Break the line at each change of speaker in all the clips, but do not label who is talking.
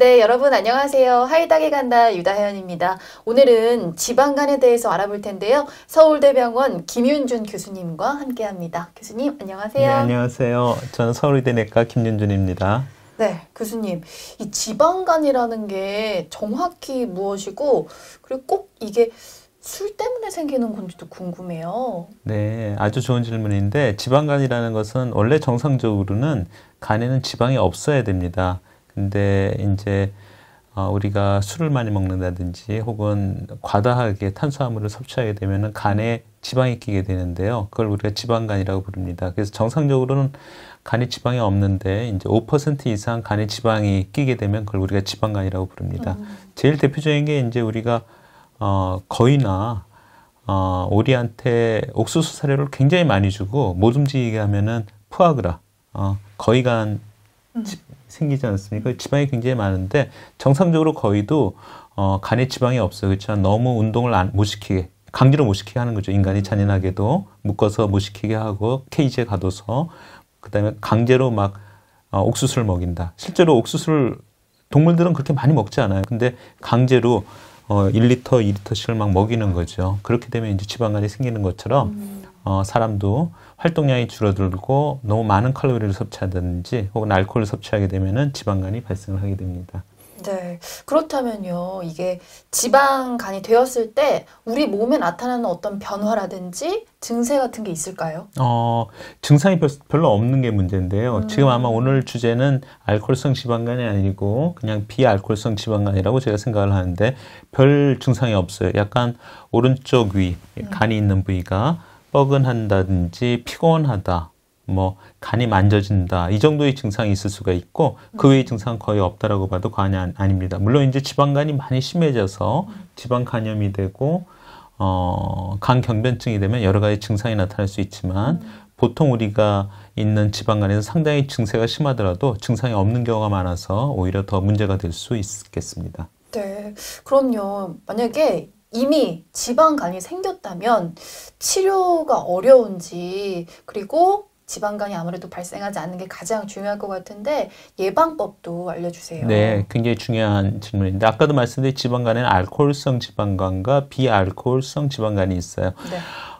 네, 여러분 안녕하세요. 하이닥에 간다 유다혜연입니다. 오늘은 지방간에 대해서 알아볼 텐데요. 서울대병원 김윤준 교수님과 함께합니다. 교수님 안녕하세요. 네,
안녕하세요. 저는 서울대 내과 김윤준입니다.
네, 교수님. 이 지방간이라는 게 정확히 무엇이고 그리고 꼭 이게 술 때문에 생기는 건지도 궁금해요.
네, 아주 좋은 질문인데 지방간이라는 것은 원래 정상적으로는 간에는 지방이 없어야 됩니다. 근데 이제 어, 우리가 술을 많이 먹는다든지 혹은 과다하게 탄수화물을 섭취하게 되면 간에 지방이 끼게 되는데요. 그걸 우리가 지방간이라고 부릅니다. 그래서 정상적으로는 간에 지방이 없는데 이제 5% 이상 간에 지방이 끼게 되면 그걸 우리가 지방간이라고 부릅니다. 음. 제일 대표적인 게 이제 우리가 어, 거의나 어, 오리한테 옥수수 사료를 굉장히 많이 주고 못 움직이게 하면은 푸아그라 어, 거의간 음. 생기지 않습니까? 그 지방이 굉장히 많은데 정상적으로 거의도 어, 간에 지방이 없어요. 그렇지만 너무 운동을 안, 못 시키게 강제로 못 시키게 하는 거죠. 인간이 잔인하게도 묶어서 못 시키게 하고 케이지에 가둬서 그다음에 강제로 막 어, 옥수수를 먹인다. 실제로 옥수수를 동물들은 그렇게 많이 먹지 않아요. 근데 강제로 어, 1리터, 2리터씩을 막 먹이는 거죠. 그렇게 되면 이제 지방간이 생기는 것처럼 음. 어, 사람도 활동량이 줄어들고 너무 많은 칼로리를 섭취하든지 혹은 알코올을 섭취하게 되면은 지방간이 발생을 하게 됩니다.
네. 그렇다면요. 이게 지방간이 되었을 때 우리 몸에 나타나는 어떤 변화라든지 증세 같은 게 있을까요?
어, 증상이 별로 없는 게 문제인데요. 음. 지금 아마 오늘 주제는 알코올성 지방간이 아니고 그냥 비알코올성 지방간이라고 제가 생각을 하는데 별 증상이 없어요. 약간 오른쪽 위, 음. 간이 있는 부위가 뻐근한다든지 피곤하다, 뭐 간이 만져진다 이 정도의 증상이 있을 수가 있고 그 외의 증상은 거의 없다라고 봐도 과언이 아닙니다. 물론 이제 지방간이 많이 심해져서 지방 간염이 되고 어, 간 경변증이 되면 여러 가지 증상이 나타날 수 있지만 보통 우리가 있는 지방간에서 상당히 증세가 심하더라도 증상이 없는 경우가 많아서 오히려 더 문제가 될 수 있겠습니다.
네, 그럼요. 만약에 이미 지방간이 생겼다면 치료가 어려운지 그리고 지방간이 아무래도 발생하지 않는 게 가장 중요할 것 같은데 예방법도 알려주세요. 네,
굉장히 중요한 질문인데 아까도 말씀드린 지방간에는 알코올성 지방간과 비알코올성 지방간이 있어요. 네.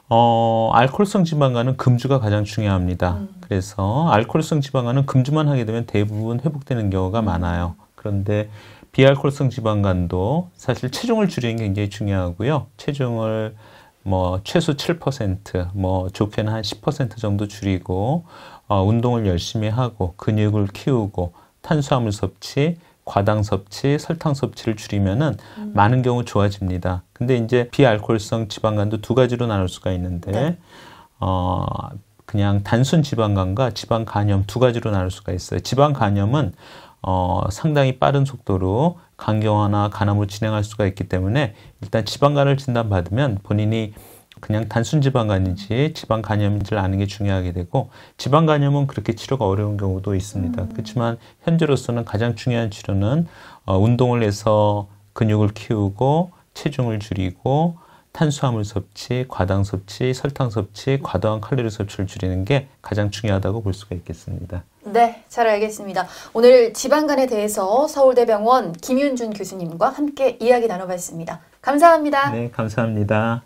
어, 알코올성 지방간은 금주가 가장 중요합니다. 음. 그래서 알코올성 지방간은 금주만 하게 되면 대부분 회복되는 경우가 음. 많아요. 그런데 비알콜성 지방간도 사실 체중을 줄이는 게 굉장히 중요하고요. 체중을 뭐 최소 7%뭐 좋게는 한 10% 정도 줄이고 어, 운동을 열심히 하고 근육을 키우고 탄수화물 섭취, 과당 섭취, 설탕 섭취를 줄이면은 음. 많은 경우 좋아집니다. 근데 이제 비알콜성 지방간도 두 가지로 나눌 수가 있는데 네. 어 그냥 단순 지방간과 지방 간염 두 가지로 나눌 수가 있어요. 지방 간염은 어, 상당히 빠른 속도로 간경화나 간암을 진행할 수가 있기 때문에 일단 지방간을 진단받으면 본인이 그냥 단순 지방간인지 지방간염인지를 아는 게 중요하게 되고 지방간염은 그렇게 치료가 어려운 경우도 있습니다. 음. 그렇지만 현재로서는 가장 중요한 치료는 어, 운동을 해서 근육을 키우고 체중을 줄이고 탄수화물 섭취, 과당 섭취, 설탕 섭취, 과도한 칼로리 섭취를 줄이는 게 가장 중요하다고 볼 수가 있겠습니다.
네, 잘 알겠습니다. 오늘 지방간에 대해서 서울대병원 김윤준 교수님과 함께 이야기 나눠봤습니다. 감사합니다. 네,
감사합니다.